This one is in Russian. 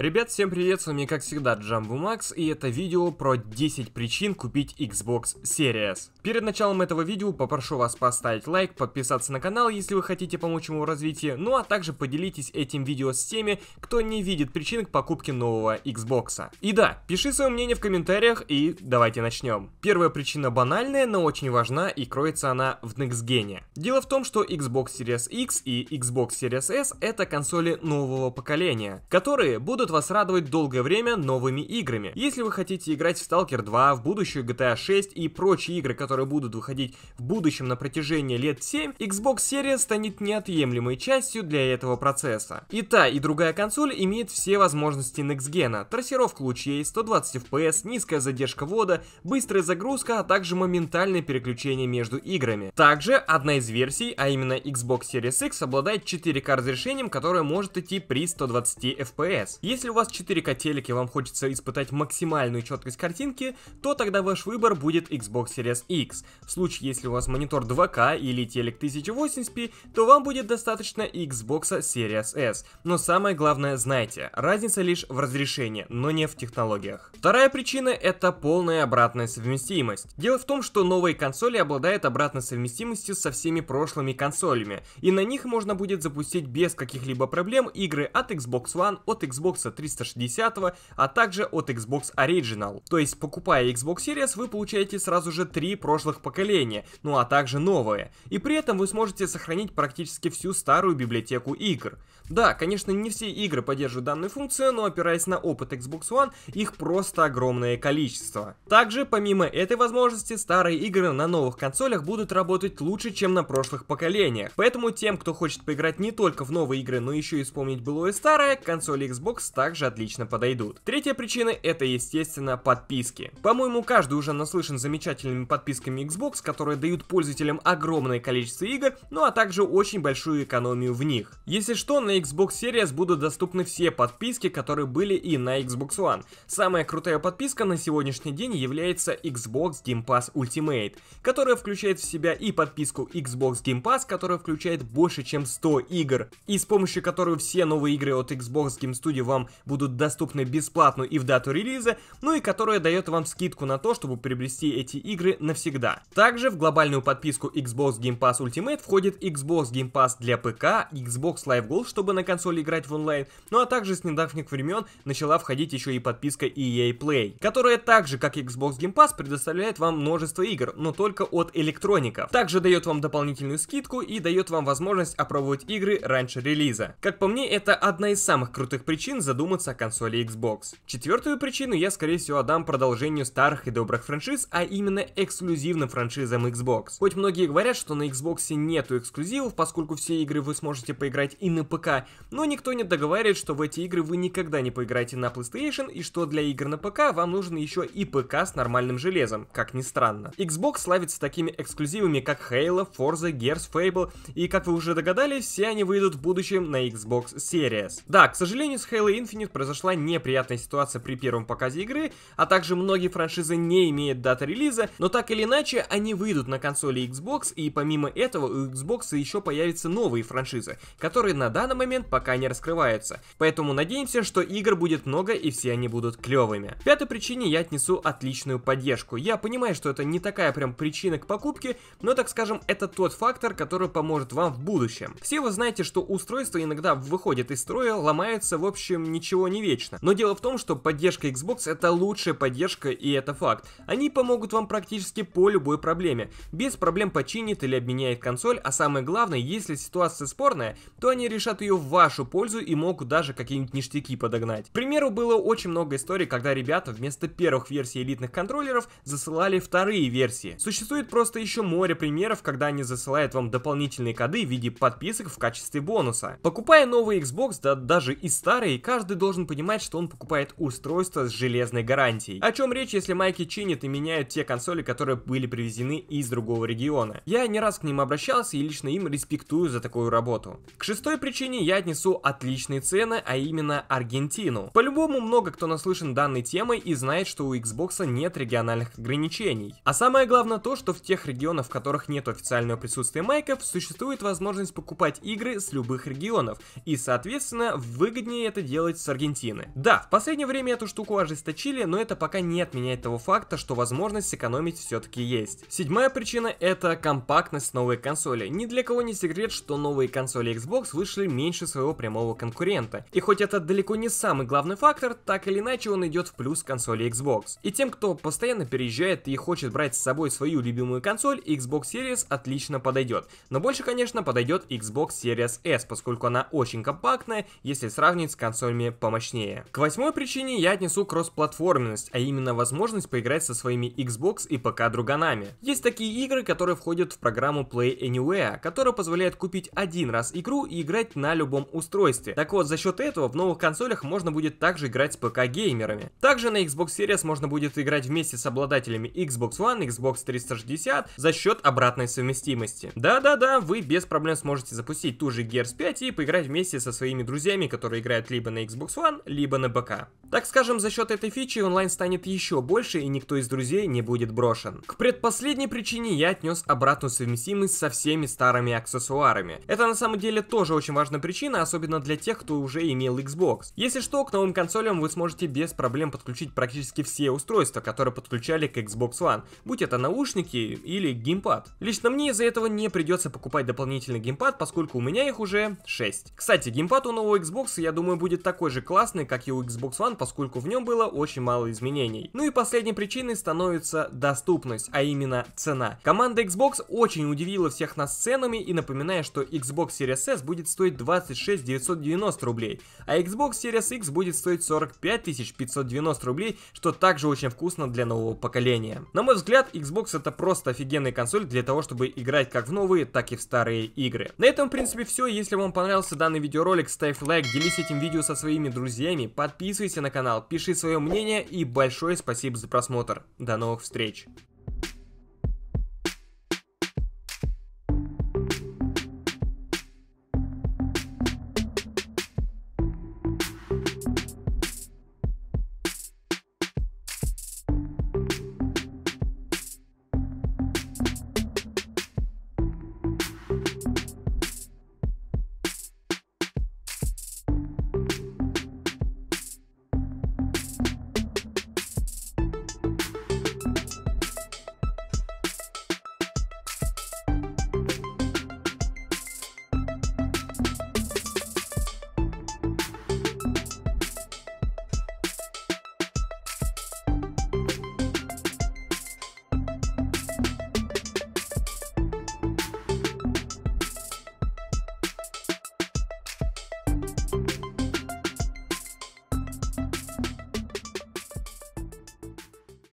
Ребят, всем привет, с вами как всегда Джамбу Макс, и это видео про 10 причин купить Xbox Series. Перед началом этого видео попрошу вас поставить лайк, подписаться на канал, если вы хотите помочь ему в развитии, ну а также поделитесь этим видео с теми, кто не видит причин к покупке нового Xbox. И да, пиши свое мнение в комментариях и давайте начнем. Первая причина банальная, но очень важна и кроется она в Next Gen. Дело в том, что Xbox Series X и Xbox Series S это консоли нового поколения, которые будут может вас радовать долгое время новыми играми. Если вы хотите играть в Stalker 2, в будущую GTA 6 и прочие игры, которые будут выходить в будущем на протяжении лет 7, Xbox Series станет неотъемлемой частью для этого процесса. И та, и другая консоль имеет все возможности Next Gen, трассировка лучей, 120 FPS, низкая задержка ввода, быстрая загрузка, а также моментальное переключение между играми. Также одна из версий, а именно Xbox Series X, обладает 4К разрешением, которое может идти при 120 FPS. Если если у вас 4К телеки, вам хочется испытать максимальную четкость картинки, то тогда ваш выбор будет Xbox Series X. В случае, если у вас монитор 2К или телек 1080p, то вам будет достаточно Xbox Series S. Но самое главное, знайте, разница лишь в разрешении, но не в технологиях. Вторая причина это полная обратная совместимость. Дело в том, что новые консоли обладают обратной совместимостью со всеми прошлыми консолями, и на них можно будет запустить без каких-либо проблем игры от Xbox One, от Xbox Xbox 360, а также от Xbox Original. То есть, покупая Xbox Series, вы получаете сразу же три прошлых поколения, ну а также новые. И при этом вы сможете сохранить практически всю старую библиотеку игр. Да, конечно, не все игры поддерживают данную функцию, но опираясь на опыт Xbox One, их просто огромное количество. Также, помимо этой возможности, старые игры на новых консолях будут работать лучше, чем на прошлых поколениях. Поэтому тем, кто хочет поиграть не только в новые игры, но еще и вспомнить былое старое, консоли Xbox также отлично подойдут. Третья причина это, естественно, подписки. По-моему, каждый уже наслышан замечательными подписками Xbox, которые дают пользователям огромное количество игр, ну а также очень большую экономию в них. Если что, на Xbox Series будут доступны все подписки, которые были и на Xbox One. Самая крутая подписка на сегодняшний день является Xbox Game Pass Ultimate, которая включает в себя и подписку Xbox Game Pass, которая включает больше чем 100 игр, и с помощью которой все новые игры от Xbox Game Studio вам будут доступны бесплатно и в дату релиза, ну и которая дает вам скидку на то, чтобы приобрести эти игры навсегда. Также в глобальную подписку Xbox Game Pass Ultimate входит Xbox Game Pass для ПК, Xbox Live Gold, чтобы чтобы на консоли играть в онлайн, ну а также с недавних времен начала входить еще и подписка EA Play, которая также же, как Xbox Game Pass, предоставляет вам множество игр, но только от электроников. Также дает вам дополнительную скидку и дает вам возможность опробовать игры раньше релиза. Как по мне, это одна из самых крутых причин задуматься о консоли Xbox. Четвертую причину я, скорее всего, отдам продолжению старых и добрых франшиз, а именно эксклюзивным франшизам Xbox. Хоть многие говорят, что на Xbox нету эксклюзивов, поскольку все игры вы сможете поиграть и на ПК, но никто не договаривает, что в эти игры вы никогда не поиграете на PlayStation и что для игр на ПК вам нужен еще и ПК с нормальным железом, как ни странно. Xbox славится такими эксклюзивами, как Halo, Forza, Gears, Fable, и как вы уже догадались, все они выйдут в будущем на Xbox Series. Да, к сожалению, с Halo Infinite произошла неприятная ситуация при первом показе игры, а также многие франшизы не имеют даты релиза, но так или иначе, они выйдут на консоли Xbox, и помимо этого у Xbox еще появятся новые франшизы, которые на данном момент пока не раскрываются. Поэтому надеемся, что игр будет много и все они будут клевыми. В пятой причине я отнесу отличную поддержку. Я понимаю, что это не такая прям причина к покупке, но так скажем, это тот фактор, который поможет вам в будущем. Все вы знаете, что устройство иногда выходит из строя, ломается, в общем, ничего не вечно. Но дело в том, что поддержка Xbox это лучшая поддержка и это факт. Они помогут вам практически по любой проблеме. Без проблем починит или обменяет консоль, а самое главное, если ситуация спорная, то они решат ее ее в вашу пользу и могут даже какие-нибудь ништяки подогнать. К примеру, было очень много историй, когда ребята вместо первых версий элитных контроллеров засылали вторые версии. Существует просто еще море примеров, когда они засылают вам дополнительные коды в виде подписок в качестве бонуса. Покупая новый Xbox, да даже и старый, каждый должен понимать, что он покупает устройство с железной гарантией. О чем речь, если майки чинят и меняют те консоли, которые были привезены из другого региона. Я не раз к ним обращался и лично им респектую за такую работу. К шестой причине я отнесу отличные цены, а именно Аргентину. По-любому много кто наслышан данной темой и знает, что у Xbox нет региональных ограничений. А самое главное то, что в тех регионах, в которых нет официального присутствия майков, существует возможность покупать игры с любых регионов, и соответственно выгоднее это делать с Аргентины. Да, в последнее время эту штуку ожесточили, но это пока не отменяет того факта, что возможность сэкономить все-таки есть. Седьмая причина это компактность новой консоли. Ни для кого не секрет, что новые консоли Xbox вышли меньше меньше своего прямого конкурента. И хоть это далеко не самый главный фактор, так или иначе он идет в плюс консоли Xbox. И тем, кто постоянно переезжает и хочет брать с собой свою любимую консоль, Xbox Series отлично подойдет. Но больше, конечно, подойдет Xbox Series S, поскольку она очень компактная, если сравнить с консолями помощнее. К восьмой причине я отнесу кроссплатформенность, а именно возможность поиграть со своими Xbox и ПК-друганами. Есть такие игры, которые входят в программу Play Anywhere, которая позволяет купить один раз игру и играть на любом устройстве. Так вот, за счет этого в новых консолях можно будет также играть с ПК-геймерами. Также на Xbox Series можно будет играть вместе с обладателями Xbox One, Xbox 360 за счет обратной совместимости. Да-да-да, вы без проблем сможете запустить ту же Gears 5 и поиграть вместе со своими друзьями, которые играют либо на Xbox One, либо на ПК. Так скажем, за счет этой фичи онлайн станет еще больше и никто из друзей не будет брошен. К предпоследней причине я отнес обратную совместимость со всеми старыми аксессуарами. Это на самом деле тоже очень важный причина, особенно для тех, кто уже имел Xbox. Если что, к новым консолям вы сможете без проблем подключить практически все устройства, которые подключали к Xbox One, будь это наушники или геймпад. Лично мне из-за этого не придется покупать дополнительный геймпад, поскольку у меня их уже 6. Кстати, геймпад у нового Xbox, я думаю, будет такой же классный, как и у Xbox One, поскольку в нем было очень мало изменений. Ну и последней причиной становится доступность, а именно цена. Команда Xbox очень удивила всех нас ценами и напоминаю, что Xbox Series S будет стоить 20 26 990 рублей, а Xbox Series X будет стоить 45 590 рублей, что также очень вкусно для нового поколения. На мой взгляд, Xbox это просто офигенная консоль для того, чтобы играть как в новые, так и в старые игры. На этом, в принципе, все. Если вам понравился данный видеоролик, ставь лайк, делись этим видео со своими друзьями, подписывайся на канал, пиши свое мнение и большое спасибо за просмотр. До новых встреч!